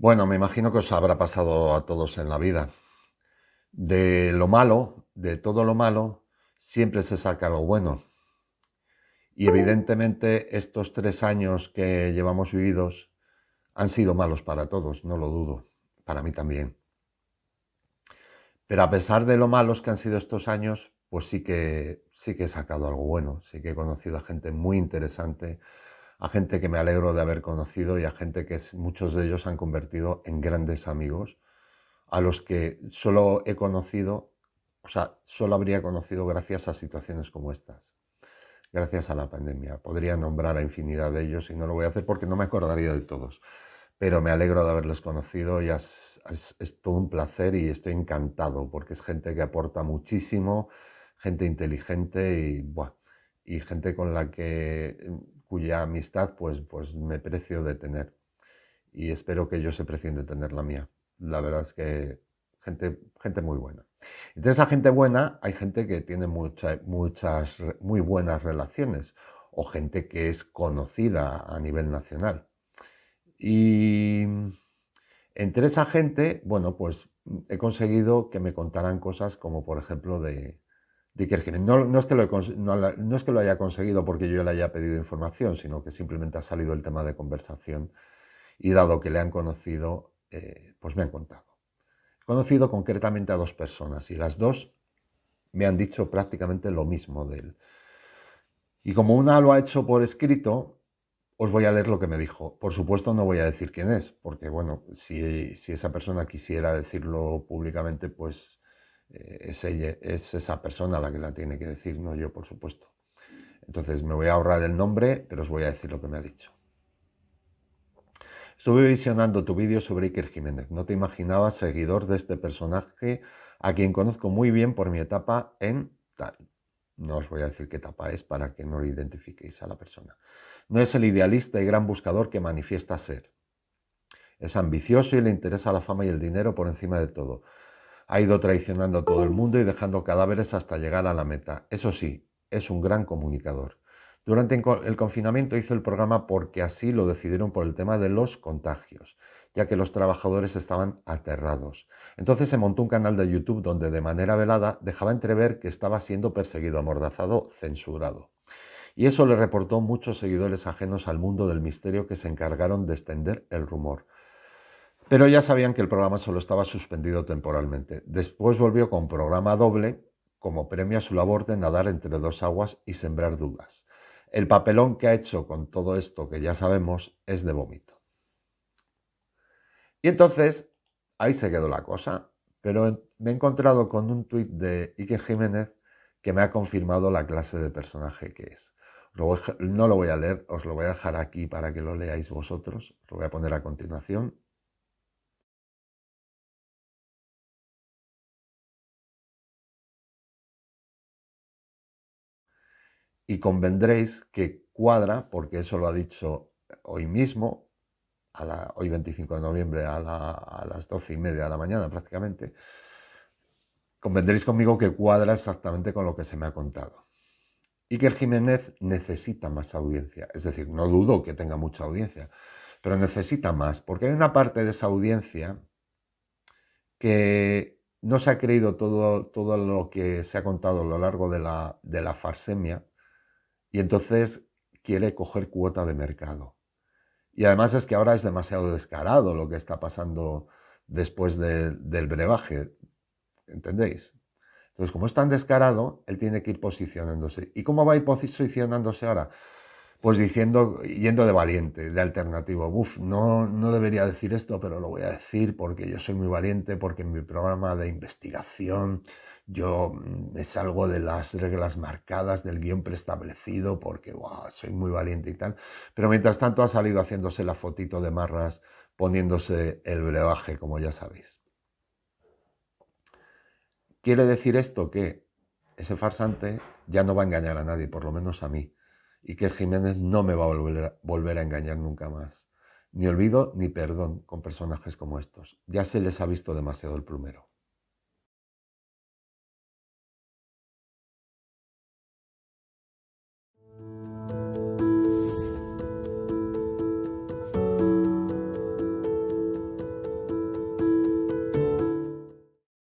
Bueno, me imagino que os habrá pasado a todos en la vida. De lo malo, de todo lo malo, siempre se saca lo bueno. Y evidentemente estos tres años que llevamos vividos han sido malos para todos, no lo dudo, para mí también. Pero a pesar de lo malos que han sido estos años, pues sí que, sí que he sacado algo bueno, sí que he conocido a gente muy interesante, a gente que me alegro de haber conocido y a gente que muchos de ellos han convertido en grandes amigos, a los que solo he conocido, o sea, solo habría conocido gracias a situaciones como estas, gracias a la pandemia. Podría nombrar a infinidad de ellos y no lo voy a hacer porque no me acordaría de todos, pero me alegro de haberlos conocido y es, es, todo un placer y estoy encantado porque es gente que aporta muchísimo, gente inteligente y, y gente con la que cuya amistad pues, pues me precio de tener y espero que yo se precien de tener la mía. La verdad es que gente, gente muy buena. Entre esa gente buena hay gente que tiene muchas muchas, muy buenas relaciones o gente que es conocida a nivel nacional. Y entre esa gente, bueno, pues he conseguido que me contaran cosas como por ejemplo de, no, es que lo haya conseguido porque yo le haya pedido información, sino que simplemente ha salido el tema de conversación y dado que le han conocido, eh, pues me han contado. He conocido concretamente a dos personas y las dos me han dicho prácticamente lo mismo de él. Y como una lo ha hecho por escrito, os voy a leer lo que me dijo. Por supuesto no voy a decir quién es, porque bueno, si esa persona quisiera decirlo públicamente, pues es, ella, es esa persona la que la tiene que decir, no yo, por supuesto. Entonces me voy a ahorrar el nombre, pero os voy a decir lo que me ha dicho. Estuve visionando tu vídeo sobre Iker Jiménez. No te imaginabas seguidor de este personaje a quien conozco muy bien por mi etapa en tal. No os voy a decir qué etapa es para que no lo identifiquéis a la persona. No es el idealista y gran buscador que manifiesta ser. Es ambicioso y le interesa la fama y el dinero por encima de todo. Ha ido traicionando a todo el mundo y dejando cadáveres hasta llegar a la meta. Eso sí, es un gran comunicador. Durante el confinamiento hizo el programa porque así lo decidieron por el tema de los contagios, ya que los trabajadores estaban aterrados. Entonces se montó un canal de YouTube donde de manera velada dejaba entrever que estaba siendo perseguido, amordazado, censurado. Y eso le reportó muchos seguidores ajenos al mundo del misterio que se encargaron de extender el rumor. Pero ya sabían que el programa solo estaba suspendido temporalmente. Después volvió con programa doble como premio a su labor de nadar entre dos aguas y sembrar dudas. El papelón que ha hecho con todo esto que ya sabemos es de vómito. Y entonces ahí se quedó la cosa, pero me he encontrado con un tuit de Ike Jiménez que me ha confirmado la clase de personaje que es. No lo voy a leer, os lo voy a dejar aquí para que lo leáis vosotros, lo voy a poner a continuación y convendréis que cuadra, porque eso lo ha dicho hoy mismo, hoy 25 de noviembre a, las 12 y media de la mañana prácticamente, convendréis conmigo que cuadra exactamente con lo que se me ha contado. y que el Jiménez necesita más audiencia, es decir, no dudo que tenga mucha audiencia, pero necesita más, porque hay una parte de esa audiencia que no se ha creído todo, todo lo que se ha contado a lo largo de la, de la farsemia, y entonces quiere coger cuota de mercado. Y además es que ahora es demasiado descarado lo que está pasando después del brebaje. ¿Entendéis? Entonces, como es tan descarado, él tiene que ir posicionándose. ¿Y cómo va a ir posicionándose ahora? pues diciendo, yendo de valiente, de alternativo. Buf, no, no debería decir esto, pero lo voy a decir porque yo soy muy valiente, porque en mi programa de investigación yo me mm, salgo de las reglas marcadas, del guión preestablecido, porque wow, soy muy valiente y tal. Pero mientras tanto ha salido haciéndose la fotito de marras, poniéndose el brebaje, como ya sabéis. ¿Quiere decir esto que ese farsante ya no va a engañar a nadie, por lo menos a mí? Y que Jiménez no me va a volver, a volver a engañar nunca más. Ni olvido ni perdón con personajes como estos. Ya se les ha visto demasiado el plumero.